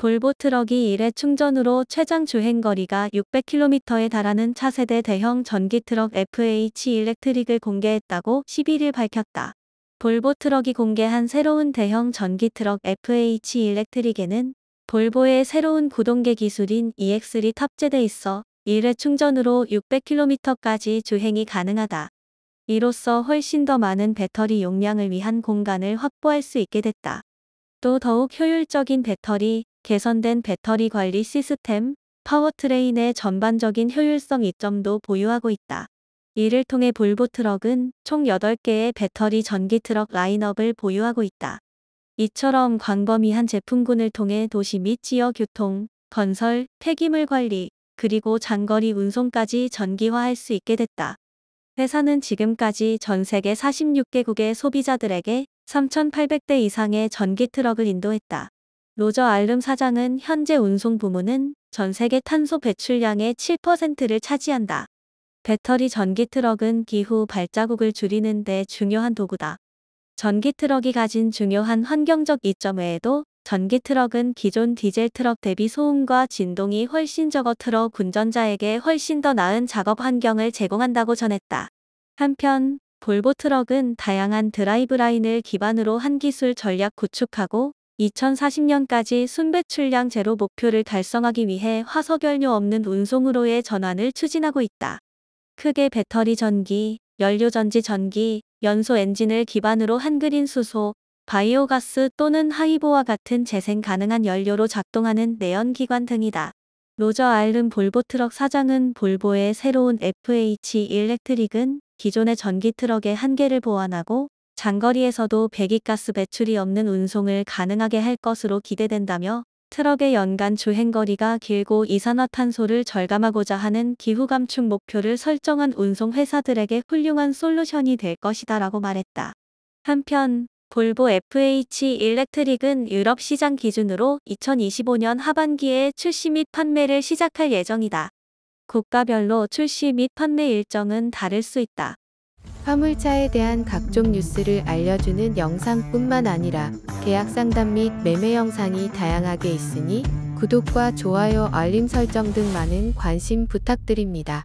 볼보 트럭이 1회 충전으로 최장 주행거리가 600km에 달하는 차세대 대형 전기 트럭 FH 일렉트릭을 공개했다고 11일 밝혔다. 볼보 트럭이 공개한 새로운 대형 전기 트럭 FH 일렉트릭에는 볼보의 새로운 구동계 기술인 EX3 탑재돼 있어 1회 충전으로 600km까지 주행이 가능하다. 이로써 훨씬 더 많은 배터리 용량을 위한 공간을 확보할 수 있게 됐다. 또 더욱 효율적인 배터리, 개선된 배터리 관리 시스템, 파워트레인의 전반적인 효율성 이점도 보유하고 있다. 이를 통해 볼보 트럭은 총 8개의 배터리 전기 트럭 라인업을 보유하고 있다. 이처럼 광범위한 제품군을 통해 도시 및 지역 교통, 건설, 폐기물 관리, 그리고 장거리 운송까지 전기화할 수 있게 됐다. 회사는 지금까지 전 세계 46개국의 소비자들에게 3,800대 이상의 전기 트럭을 인도했다. 로저 알름 사장은 현재 운송 부문은 전 세계 탄소 배출량의 7%를 차지한다. 배터리 전기 트럭은 기후 발자국을 줄이는 데 중요한 도구다. 전기 트럭이 가진 중요한 환경적 이점 외에도 전기 트럭은 기존 디젤 트럭 대비 소음과 진동이 훨씬 적어 트럭 운전자에게 훨씬 더 나은 작업 환경을 제공한다고 전했다. 한편 볼보 트럭은 다양한 드라이브라인을 기반으로 한 기술 전략 구축하고 2040년까지 순배출량 제로 목표를 달성하기 위해 화석연료 없는 운송으로의 전환을 추진하고 있다. 크게 배터리 전기, 연료전지 전기, 연소 엔진을 기반으로 한그린 수소, 바이오가스 또는 하이보와 같은 재생 가능한 연료로 작동하는 내연기관 등이다. 로저 알른 볼보 트럭 사장은 볼보의 새로운 FH e 일렉트릭은 기존의 전기 트럭의 한계를 보완하고 장거리에서도 배기가스 배출이 없는 운송을 가능하게 할 것으로 기대된다며 트럭의 연간 주행거리가 길고 이산화탄소를 절감하고자 하는 기후 감축 목표를 설정한 운송 회사들에게 훌륭한 솔루션이 될 것이다 라고 말했다. 한편 볼보 FH 일렉트릭은 유럽 시장 기준으로 2025년 하반기에 출시 및 판매를 시작할 예정이다. 국가별로 출시 및 판매 일정은 다를 수 있다. 화물차에 대한 각종 뉴스를 알려주는 영상뿐만 아니라 계약 상담 및 매매 영상이 다양하게 있으니 구독과 좋아요, 알림 설정 등 많은 관심 부탁드립니다.